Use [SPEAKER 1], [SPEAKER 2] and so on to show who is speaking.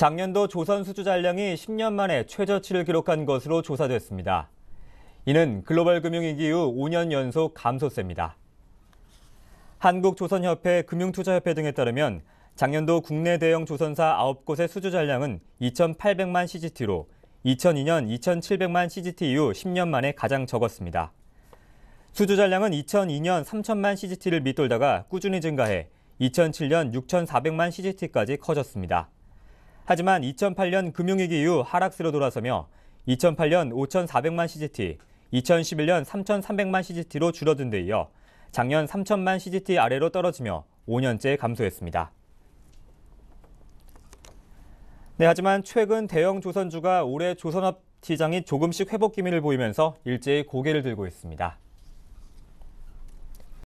[SPEAKER 1] 작년도 조선 수주 잔량이 10년 만에 최저치를 기록한 것으로 조사됐습니다. 이는 글로벌 금융위기 이후 5년 연속 감소세입니다. 한국조선협회 금융투자협회 등에 따르면 작년도 국내 대형 조선사 9곳의 수주 잔량은 2,800만 CGT로 2002년 2,700만 CGT 이후 10년 만에 가장 적었습니다. 수주 잔량은 2002년 3,000만 CGT를 밑돌다가 꾸준히 증가해 2007년 6,400만 CGT까지 커졌습니다. 하지만 2008년 금융위기 이후 하락세로 돌아서며 2008년 5,400만 CGT, 2011년 3,300만 CGT로 줄어든 데 이어 작년 3,000만 CGT 아래로 떨어지며 5년째 감소했습니다. 네, 하지만 최근 대형 조선주가 올해 조선업 시장이 조금씩 회복 기미를 보이면서 일제히 고개를 들고 있습니다.